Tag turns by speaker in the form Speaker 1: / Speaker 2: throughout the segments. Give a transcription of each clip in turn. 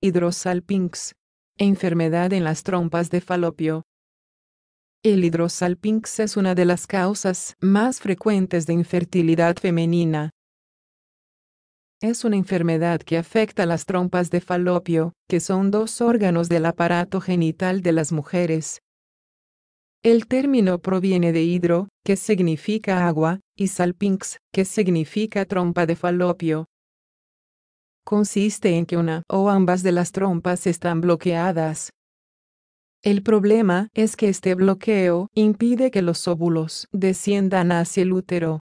Speaker 1: Hidrosalpinx. Enfermedad en las trompas de falopio. El hidrosalpinx es una de las causas más frecuentes de infertilidad femenina. Es una enfermedad que afecta las trompas de falopio, que son dos órganos del aparato genital de las mujeres, el término proviene de hidro, que significa agua, y salpinx, que significa trompa de falopio. Consiste en que una o ambas de las trompas están bloqueadas. El problema es que este bloqueo impide que los óvulos desciendan hacia el útero.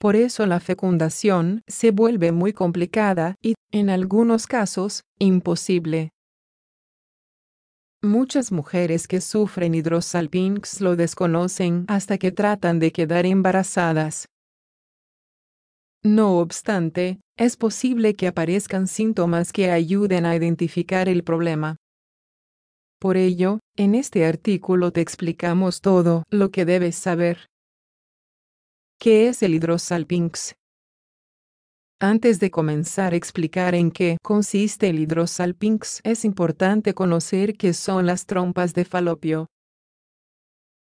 Speaker 1: Por eso la fecundación se vuelve muy complicada y, en algunos casos, imposible. Muchas mujeres que sufren hidrosalpinx lo desconocen hasta que tratan de quedar embarazadas. No obstante, es posible que aparezcan síntomas que ayuden a identificar el problema. Por ello, en este artículo te explicamos todo lo que debes saber. ¿Qué es el hidrosalpinx? Antes de comenzar a explicar en qué consiste el hidrosalpinx, es importante conocer qué son las trompas de falopio.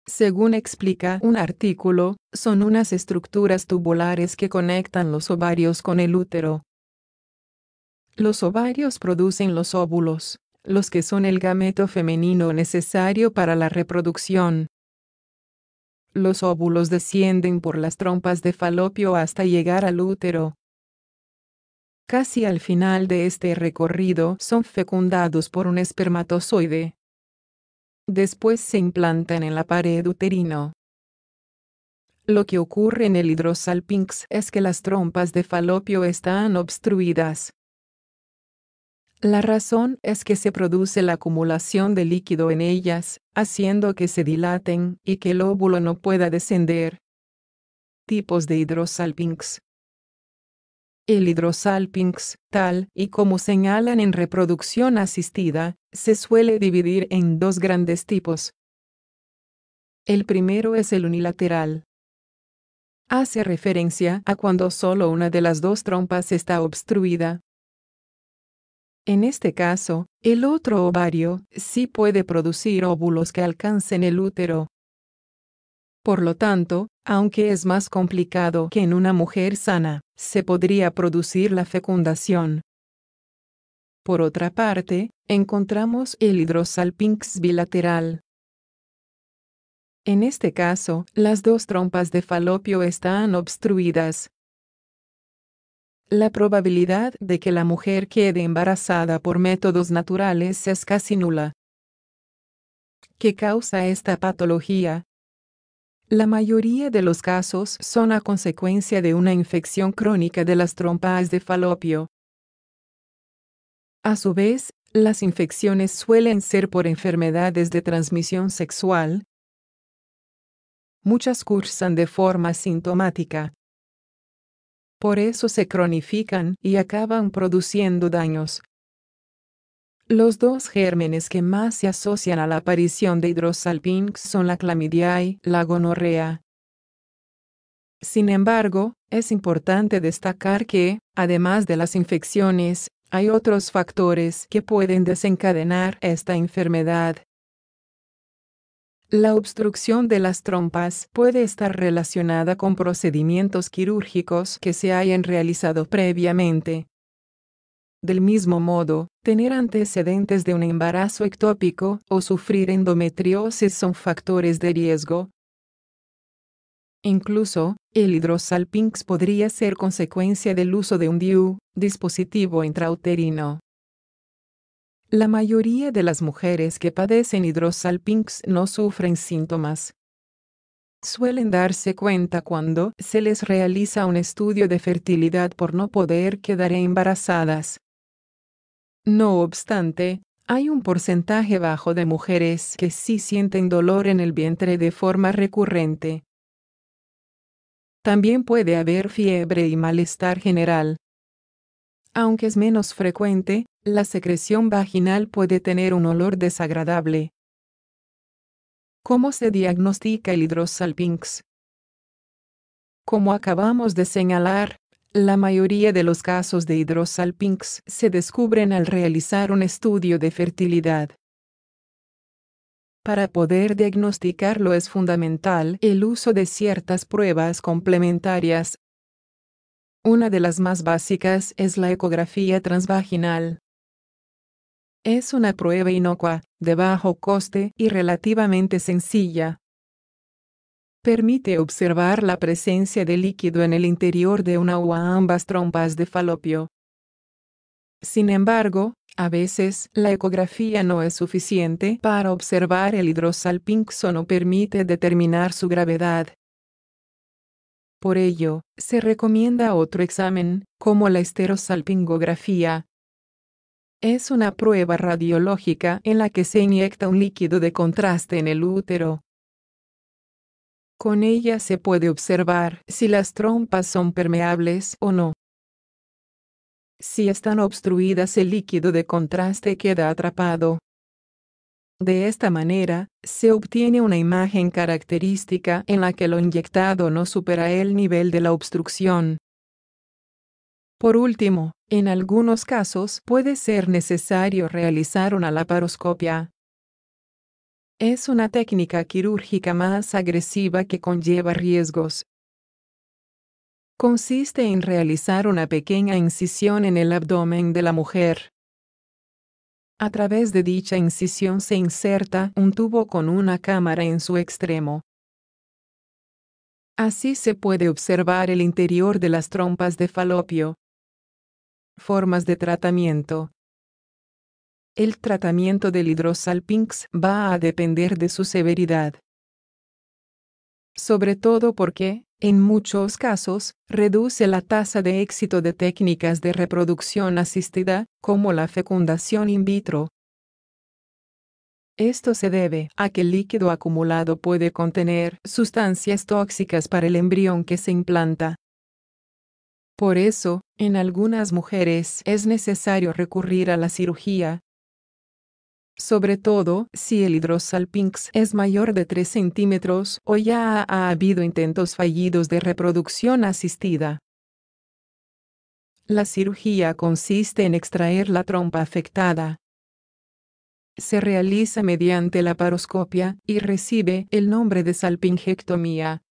Speaker 1: Según explica un artículo, son unas estructuras tubulares que conectan los ovarios con el útero. Los ovarios producen los óvulos, los que son el gameto femenino necesario para la reproducción. Los óvulos descienden por las trompas de falopio hasta llegar al útero. Casi al final de este recorrido son fecundados por un espermatozoide. Después se implantan en la pared uterino. Lo que ocurre en el hidrosalpinx es que las trompas de falopio están obstruidas. La razón es que se produce la acumulación de líquido en ellas, haciendo que se dilaten y que el óvulo no pueda descender. Tipos de hidrosalpinx. El hidrosalpinx, tal y como señalan en reproducción asistida, se suele dividir en dos grandes tipos. El primero es el unilateral. Hace referencia a cuando solo una de las dos trompas está obstruida. En este caso, el otro ovario sí puede producir óvulos que alcancen el útero. Por lo tanto, aunque es más complicado que en una mujer sana, se podría producir la fecundación. Por otra parte, encontramos el hidrosalpinx bilateral. En este caso, las dos trompas de falopio están obstruidas. La probabilidad de que la mujer quede embarazada por métodos naturales es casi nula. ¿Qué causa esta patología? La mayoría de los casos son a consecuencia de una infección crónica de las trompas de falopio. A su vez, las infecciones suelen ser por enfermedades de transmisión sexual. Muchas cursan de forma sintomática. Por eso se cronifican y acaban produciendo daños, los dos gérmenes que más se asocian a la aparición de hidrosalpinx son la clamidia y la gonorrea. Sin embargo, es importante destacar que, además de las infecciones, hay otros factores que pueden desencadenar esta enfermedad. La obstrucción de las trompas puede estar relacionada con procedimientos quirúrgicos que se hayan realizado previamente, del mismo modo, tener antecedentes de un embarazo ectópico o sufrir endometriosis son factores de riesgo. Incluso, el hidrosalpinx podría ser consecuencia del uso de un DIU, dispositivo intrauterino. La mayoría de las mujeres que padecen hidrosalpinx no sufren síntomas. Suelen darse cuenta cuando se les realiza un estudio de fertilidad por no poder quedar embarazadas. No obstante, hay un porcentaje bajo de mujeres que sí sienten dolor en el vientre de forma recurrente. También puede haber fiebre y malestar general. Aunque es menos frecuente, la secreción vaginal puede tener un olor desagradable. ¿Cómo se diagnostica el hidrosalpinx? Como acabamos de señalar, la mayoría de los casos de hidrosalpinx se descubren al realizar un estudio de fertilidad. Para poder diagnosticarlo es fundamental el uso de ciertas pruebas complementarias. Una de las más básicas es la ecografía transvaginal. Es una prueba inocua, de bajo coste y relativamente sencilla, permite observar la presencia de líquido en el interior de una o ambas trompas de falopio. Sin embargo, a veces, la ecografía no es suficiente para observar el hidrosalpinx o no permite determinar su gravedad. Por ello, se recomienda otro examen, como la esterosalpingografía. Es una prueba radiológica en la que se inyecta un líquido de contraste en el útero, con ella se puede observar si las trompas son permeables o no. Si están obstruidas el líquido de contraste queda atrapado. De esta manera, se obtiene una imagen característica en la que lo inyectado no supera el nivel de la obstrucción. Por último, en algunos casos puede ser necesario realizar una laparoscopia, es una técnica quirúrgica más agresiva que conlleva riesgos. Consiste en realizar una pequeña incisión en el abdomen de la mujer. A través de dicha incisión se inserta un tubo con una cámara en su extremo. Así se puede observar el interior de las trompas de falopio. Formas de tratamiento. El tratamiento del hidrosalpinx va a depender de su severidad. Sobre todo porque, en muchos casos, reduce la tasa de éxito de técnicas de reproducción asistida, como la fecundación in vitro. Esto se debe a que el líquido acumulado puede contener sustancias tóxicas para el embrión que se implanta. Por eso, en algunas mujeres es necesario recurrir a la cirugía, sobre todo si el hidrosalpinx es mayor de 3 centímetros o ya ha habido intentos fallidos de reproducción asistida. La cirugía consiste en extraer la trompa afectada. Se realiza mediante la paroscopia y recibe el nombre de salpingectomía.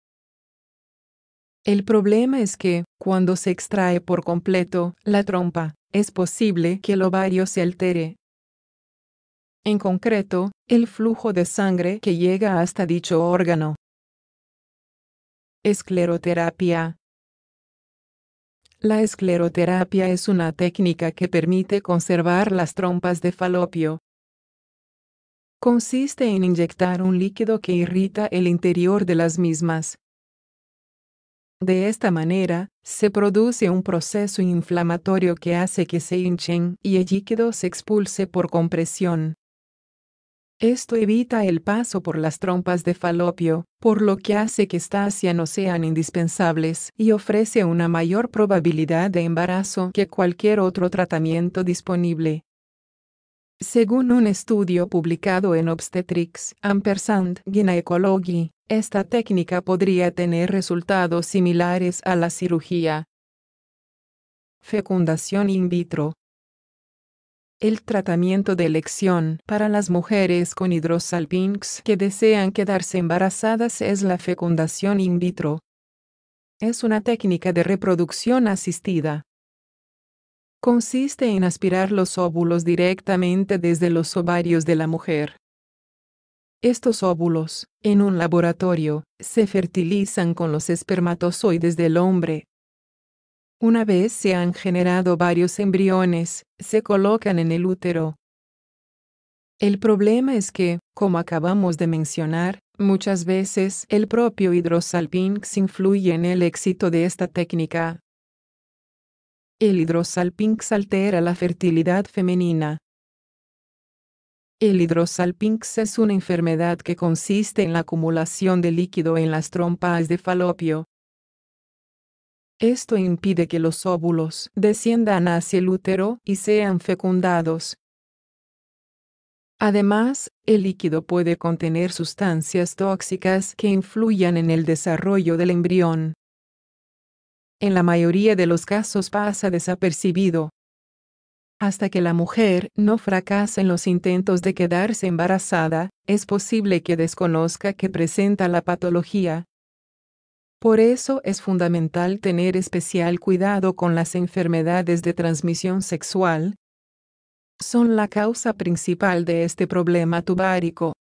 Speaker 1: El problema es que, cuando se extrae por completo la trompa, es posible que el ovario se altere en concreto, el flujo de sangre que llega hasta dicho órgano. Escleroterapia. La escleroterapia es una técnica que permite conservar las trompas de falopio. Consiste en inyectar un líquido que irrita el interior de las mismas. De esta manera, se produce un proceso inflamatorio que hace que se hinchen y el líquido se expulse por compresión. Esto evita el paso por las trompas de falopio, por lo que hace que estacia no sean indispensables y ofrece una mayor probabilidad de embarazo que cualquier otro tratamiento disponible. Según un estudio publicado en Obstetrics, Ampersand, Gynecology, esta técnica podría tener resultados similares a la cirugía. Fecundación in vitro el tratamiento de elección para las mujeres con hidrosalpinx que desean quedarse embarazadas es la fecundación in vitro. Es una técnica de reproducción asistida. Consiste en aspirar los óvulos directamente desde los ovarios de la mujer. Estos óvulos, en un laboratorio, se fertilizan con los espermatozoides del hombre, una vez se han generado varios embriones, se colocan en el útero. El problema es que, como acabamos de mencionar, muchas veces el propio hidrosalpinx influye en el éxito de esta técnica. El hidrosalpinx altera la fertilidad femenina. El hidrosalpinx es una enfermedad que consiste en la acumulación de líquido en las trompas de falopio, esto impide que los óvulos desciendan hacia el útero y sean fecundados. Además, el líquido puede contener sustancias tóxicas que influyan en el desarrollo del embrión. En la mayoría de los casos pasa desapercibido. Hasta que la mujer no fracasa en los intentos de quedarse embarazada, es posible que desconozca que presenta la patología, por eso es fundamental tener especial cuidado con las enfermedades de transmisión sexual. Son la causa principal de este problema tubárico.